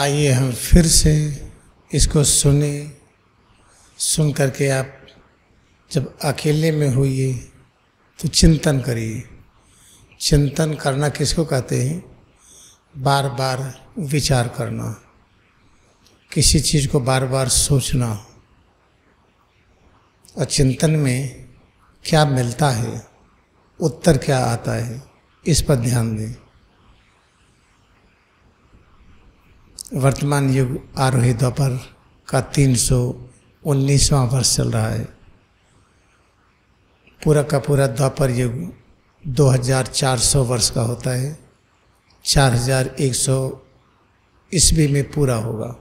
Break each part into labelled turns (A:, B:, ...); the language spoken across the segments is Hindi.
A: आइए हम फिर से इसको सुने सुन करके आप जब अकेले में होइए तो चिंतन करिए चिंतन करना किसको कहते हैं बार बार विचार करना किसी चीज़ को बार बार सोचना और चिंतन में क्या मिलता है उत्तर क्या आता है इस पर ध्यान दें वर्तमान युग आरोही दोपहर का तीन सौ उन्नीसवां वर्ष चल रहा है पूरा का पूरा द्वापर युग 2400 वर्ष का होता है 4100 ईस्वी में पूरा होगा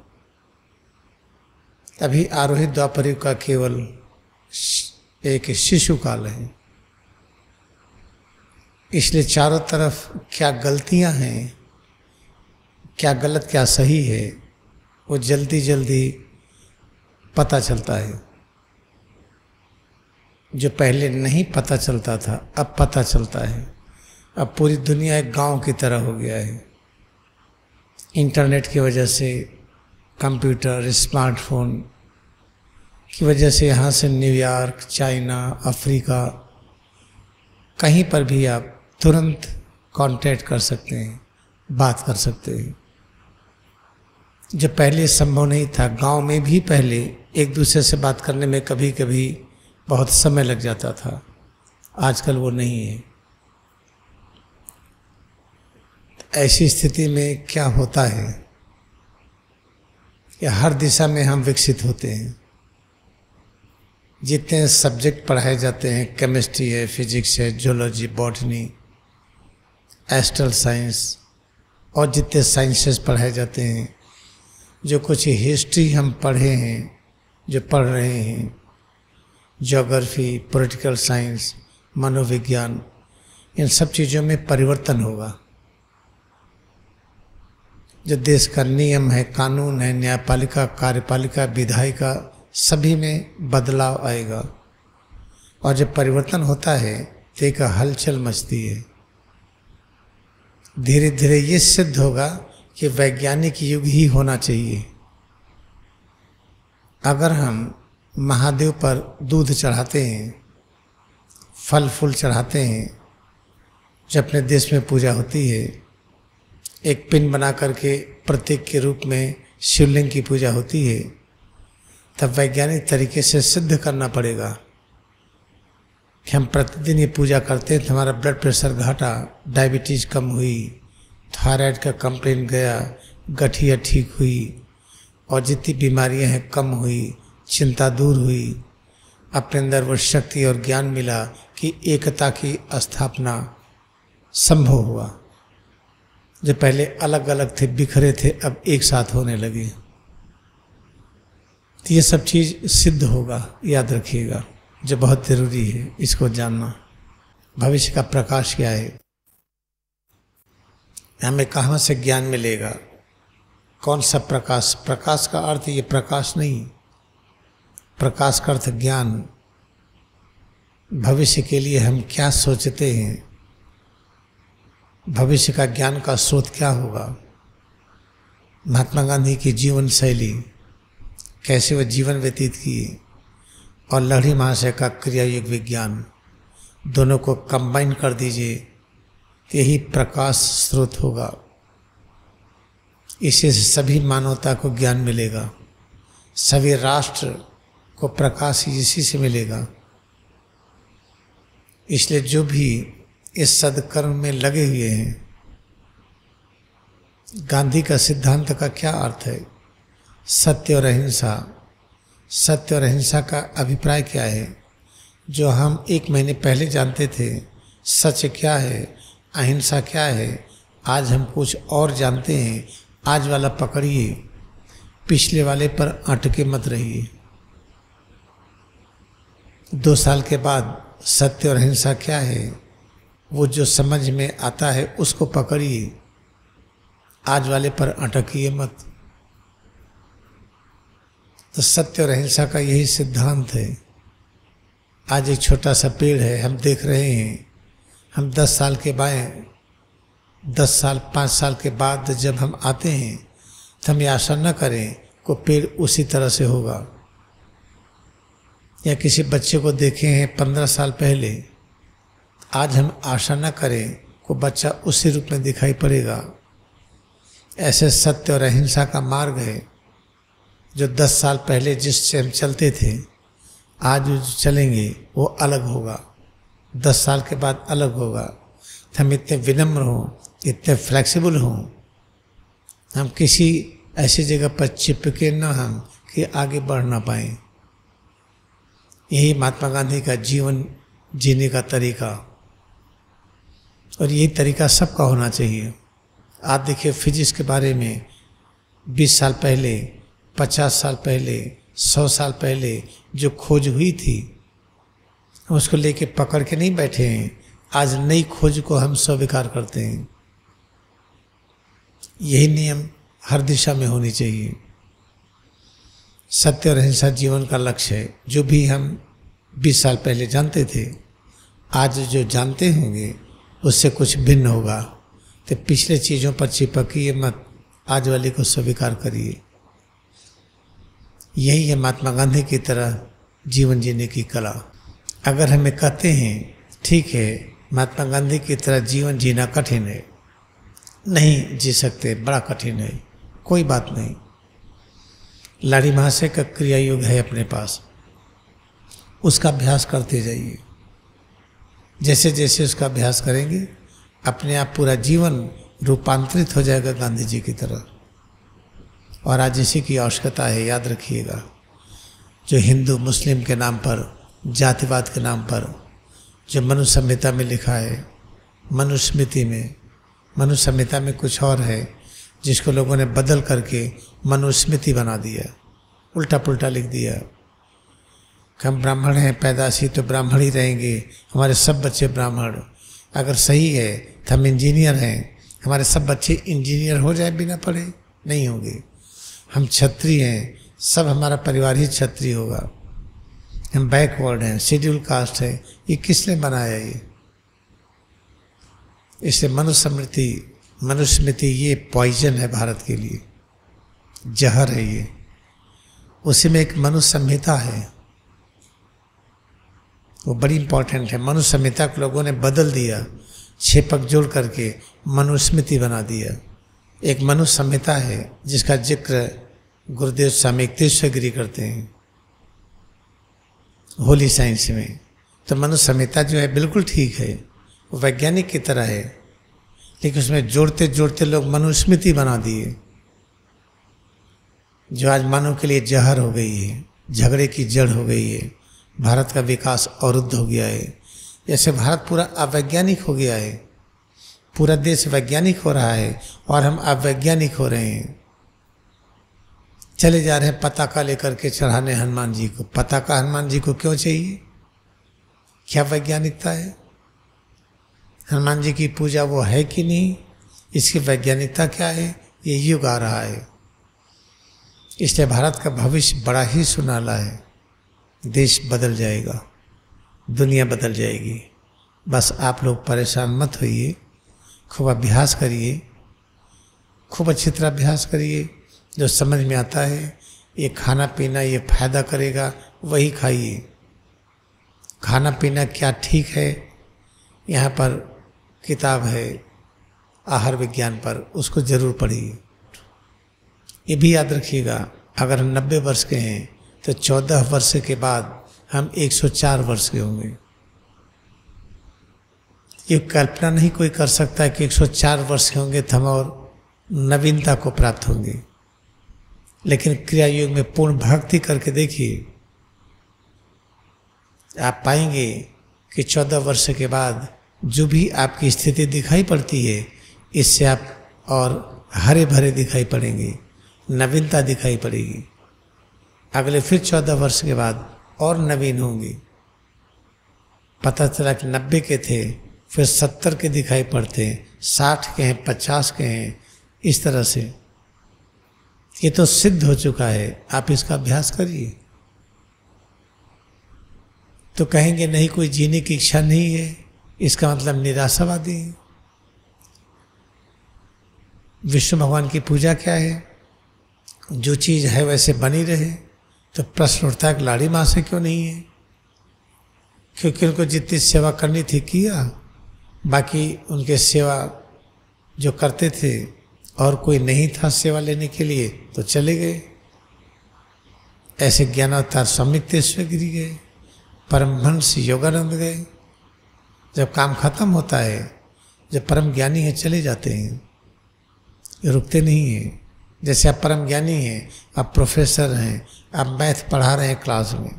A: अभी आरोही द्वापर युग का केवल एक शिशु काल है इसलिए चारों तरफ क्या गलतियां हैं क्या गलत क्या सही है वो जल्दी जल्दी पता चलता है जो पहले नहीं पता चलता था अब पता चलता है अब पूरी दुनिया एक गांव की तरह हो गया है इंटरनेट की वजह से कंप्यूटर स्मार्टफोन की वजह से यहाँ से न्यूयॉर्क चाइना अफ्रीका कहीं पर भी आप तुरंत कांटेक्ट कर सकते हैं बात कर सकते हैं जो पहले संभव नहीं था गांव में भी पहले एक दूसरे से बात करने में कभी कभी बहुत समय लग जाता था आजकल वो नहीं है ऐसी स्थिति में क्या होता है कि हर दिशा में हम विकसित होते हैं जितने सब्जेक्ट पढ़ाए जाते हैं केमिस्ट्री है फिजिक्स है जोलॉजी बॉटनी एस्ट्रल साइंस और जितने साइंसेस पढ़ाए जाते हैं जो कुछ हिस्ट्री हम पढ़े हैं जो पढ़ रहे हैं जोग्राफी पॉलिटिकल साइंस मनोविज्ञान इन सब चीज़ों में परिवर्तन होगा जो देश का नियम है कानून है न्यायपालिका कार्यपालिका विधायिका सभी में बदलाव आएगा और जब परिवर्तन होता है तो एक हलचल मचती है धीरे धीरे ये सिद्ध होगा कि वैज्ञानिक युग ही होना चाहिए अगर हम महादेव पर दूध चढ़ाते हैं फल फूल चढ़ाते हैं जो अपने देश में पूजा होती है एक पिन बना करके प्रतीक के रूप में शिवलिंग की पूजा होती है तब वैज्ञानिक तरीके से सिद्ध करना पड़ेगा कि हम प्रतिदिन ये पूजा करते हैं तो हमारा ब्लड प्रेशर घटा डायबिटीज़ कम हुई थायराइड का कंप्लेन गया गठिया ठीक हुई और जितनी बीमारियां हैं कम हुई चिंता दूर हुई अपने अंदर वो शक्ति और ज्ञान मिला कि एकता की स्थापना संभव हुआ जो पहले अलग अलग थे बिखरे थे अब एक साथ होने लगे तो ये सब चीज़ सिद्ध होगा याद रखिएगा जो बहुत ज़रूरी है इसको जानना भविष्य का प्रकाश क्या है हमें कहाँ से ज्ञान मिलेगा कौन सा प्रकाश प्रकाश का अर्थ ये प्रकाश नहीं प्रकाश का अर्थ ज्ञान भविष्य के लिए हम क्या सोचते हैं भविष्य का ज्ञान का स्रोत क्या होगा महात्मा गांधी की जीवन शैली कैसे वह जीवन व्यतीत किए और लहरी महाशय का क्रियायुग विज्ञान दोनों को कंबाइन कर दीजिए यही प्रकाश स्रोत होगा इसे सभी मानवता को ज्ञान मिलेगा सभी राष्ट्र को प्रकाश इसी से मिलेगा इसलिए जो भी इस सदकर्म में लगे हुए हैं गांधी का सिद्धांत का क्या अर्थ है सत्य और अहिंसा सत्य और अहिंसा का अभिप्राय क्या है जो हम एक महीने पहले जानते थे सच क्या है अहिंसा क्या है आज हम कुछ और जानते हैं आज वाला पकड़िए पिछले वाले पर अटके मत रहिए दो साल के बाद सत्य और अहिंसा क्या है वो जो समझ में आता है उसको पकड़िए आज वाले पर अटकिए मत तो सत्य और अहिंसा का यही सिद्धांत है आज एक छोटा सा पेड़ है हम देख रहे हैं हम दस साल के बाद दस साल पाँच साल के बाद जब हम आते हैं तो हम ये आशा न करें को पेड़ उसी तरह से होगा या किसी बच्चे को देखे हैं पंद्रह साल पहले आज हम आशा न करें को बच्चा उसी रूप में दिखाई पड़ेगा ऐसे सत्य और अहिंसा का मार्ग है जो दस साल पहले जिससे हम चलते थे आज जो चलेंगे वो अलग होगा दस साल के बाद अलग होगा तो हम इतने विनम्र हों इतने फ्लेक्सिबल हों हम किसी ऐसी जगह पर चिपके ना हम कि आगे बढ़ ना पाए यही महात्मा गांधी का जीवन जीने का तरीका और यही तरीका सबका होना चाहिए आप देखिए फिजिक्स के बारे में 20 साल पहले 50 साल पहले 100 साल पहले जो खोज हुई थी उसको लेके पकड़ के नहीं बैठे हैं आज नई खोज को हम स्वीकार करते हैं यही नियम हर दिशा में होनी चाहिए सत्य और हिंसा जीवन का लक्ष्य है जो भी हम 20 साल पहले जानते थे आज जो जानते होंगे उससे कुछ भिन्न होगा तो पिछले चीज़ों पर चिपकिए मत आज वाले को स्वीकार करिए यही है महात्मा गांधी की तरह जीवन जीने की कला अगर हमें कहते हैं ठीक है महात्मा गांधी की तरह जीवन जीना कठिन है नहीं जी सकते बड़ा कठिन है कोई बात नहीं लाड़ी महाशय का क्रिया योग है अपने पास उसका अभ्यास करते जाइए जैसे जैसे उसका अभ्यास करेंगे अपने आप पूरा जीवन रूपांतरित हो जाएगा गांधी जी की तरह और आज इसी की आवश्यकता है याद रखिएगा जो हिंदू मुस्लिम के नाम पर जातिवाद के नाम पर जो मनु संहिता में लिखा है मनुस्मृति में मनु संहिता में कुछ और है जिसको लोगों ने बदल करके मनुस्मृति बना दिया उल्टा पुल्टा लिख दिया हम ब्राह्मण हैं पैदाशी तो ब्राह्मण ही रहेंगे हमारे सब बच्चे ब्राह्मण अगर सही है तो हम इंजीनियर हैं हमारे सब बच्चे इंजीनियर हो जाए बिना पढ़े नहीं होंगे हम छत्री हैं सब हमारा परिवार ही छत्री होगा बैकवर्ड हैं शेड्यूल कास्ट है ये किसने बनाया ये इससे मनुस्मृति मनुस्मृति ये पॉइजन है भारत के लिए जहर है ये उसी में एक मनुसंहिता है वो बड़ी इंपॉर्टेंट है मनुसंहिता को लोगों ने बदल दिया छेपक जोड़ करके मनुस्मृति बना दिया एक मनुसंहिता है जिसका जिक्र गुरुदेव स्वामी तीर्थगिरी करते हैं होली साइंस में तो संहिता जो है बिल्कुल ठीक है वो वैज्ञानिक की तरह है लेकिन उसमें जोड़ते जोड़ते लोग मनुस्मृति बना दिए जो आज मानव के लिए जहर हो गई है झगड़े की जड़ हो गई है भारत का विकास अवरुद्ध हो गया है जैसे भारत पूरा अवैज्ञानिक हो गया है पूरा देश वैज्ञानिक हो रहा है और हम अवैज्ञानिक हो रहे हैं चले जा रहे हैं पताका लेकर के चढ़ाने हनुमान जी को पताका हनुमान जी को क्यों चाहिए क्या वैज्ञानिकता है हनुमान जी की पूजा वो है कि नहीं इसकी वैज्ञानिकता क्या है ये युग आ रहा है इसलिए भारत का भविष्य बड़ा ही सुनाला है देश बदल जाएगा दुनिया बदल जाएगी बस आप लोग परेशान मत होइए खूब अभ्यास करिए खूब अच्छी तरह अभ्यास करिए जो समझ में आता है ये खाना पीना ये फायदा करेगा वही खाइए खाना पीना क्या ठीक है यहाँ पर किताब है आहार विज्ञान पर उसको ज़रूर पढ़िए ये भी याद रखिएगा अगर हम नब्बे वर्ष के हैं तो चौदह वर्ष के बाद हम एक सौ चार वर्ष के होंगे ये कल्पना नहीं कोई कर सकता कि एक सौ चार वर्ष के होंगे तो हम और नवीनता को प्राप्त होंगे लेकिन क्रिया योग में पूर्ण भक्ति करके देखिए आप पाएंगे कि चौदह वर्ष के बाद जो भी आपकी स्थिति दिखाई पड़ती है इससे आप और हरे भरे दिखाई पड़ेंगे नवीनता दिखाई पड़ेगी अगले फिर चौदह वर्ष के बाद और नवीन होंगे पता चला कि नब्बे के थे फिर सत्तर के दिखाई पड़ते हैं साठ के हैं पचास के हैं इस तरह से ये तो सिद्ध हो चुका है आप इसका अभ्यास करिए तो कहेंगे नहीं कोई जीने की इच्छा नहीं है इसका मतलब निराशावादी है विष्णु भगवान की पूजा क्या है जो चीज़ है वैसे बनी रहे तो प्रश्न उठता है कि लाड़ी माँ से क्यों नहीं है क्योंकि उनको जितनी सेवा करनी थी किया बाकी उनके सेवा जो करते थे और कोई नहीं था सेवा लेने के लिए तो चले गए ऐसे ज्ञानावतार समितेश्वर गिरी गए परमहंस योगानंद गए जब काम खत्म होता है जब परम ज्ञानी है चले जाते हैं रुकते नहीं हैं जैसे आप परम ज्ञानी हैं आप प्रोफेसर हैं आप मैथ पढ़ा रहे हैं क्लास में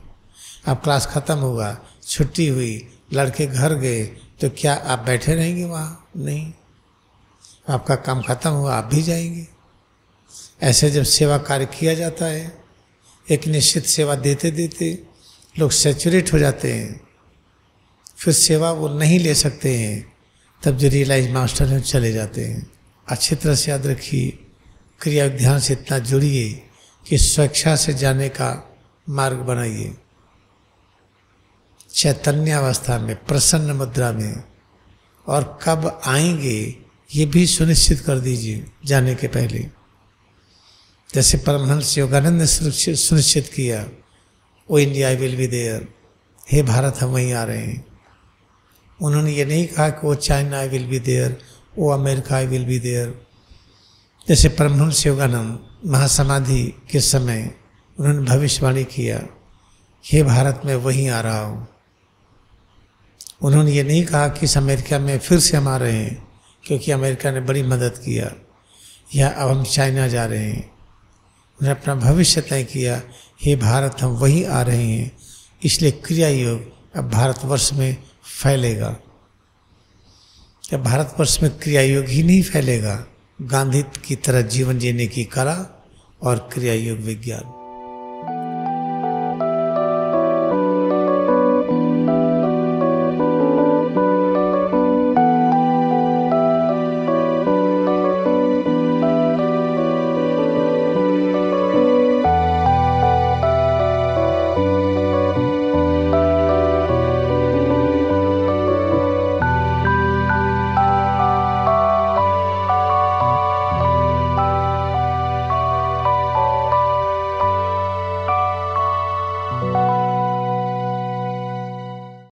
A: आप क्लास ख़त्म हुआ छुट्टी हुई लड़के घर गए तो क्या आप बैठे रहेंगे वहाँ नहीं आपका काम खत्म हुआ आप भी जाएंगे ऐसे जब सेवा कार्य किया जाता है एक निश्चित सेवा देते देते लोग सेचुरेट हो जाते हैं फिर सेवा वो नहीं ले सकते हैं तब जो रियलाइज मास्टर हैं चले जाते हैं अच्छी तरह से याद रखिए क्रिया ध्यान से इतना जुड़िए कि स्वेच्छा से जाने का मार्ग बनाइए चैतन्य अवस्था में प्रसन्न मुद्रा में और कब आएंगे ये भी सुनिश्चित कर दीजिए जाने के पहले जैसे परमहंस योगानंद ने सुनिश्चित किया O India I will be there हे भारत हम वहीं आ रहे हैं उन्होंने ये नहीं कहा कि वो China I will be there वो America I will be there जैसे परमहंस योगानंद महासमाधि के समय उन्होंने भविष्यवाणी किया हे भारत में वहीं आ रहा हूँ उन्होंने ये नहीं कहा कि इस अमेरिका में फिर से हम आ रहे हैं क्योंकि अमेरिका ने बड़ी मदद किया या अब हम चाइना जा रहे हैं उन्हें अपना भविष्य तय किया हे भारत हम वहीं आ रहे हैं इसलिए क्रिया योग अब भारतवर्ष में फैलेगा क्या भारतवर्ष में क्रिया योग ही नहीं फैलेगा गांधी की तरह जीवन जीने की कला और क्रिया योग विज्ञान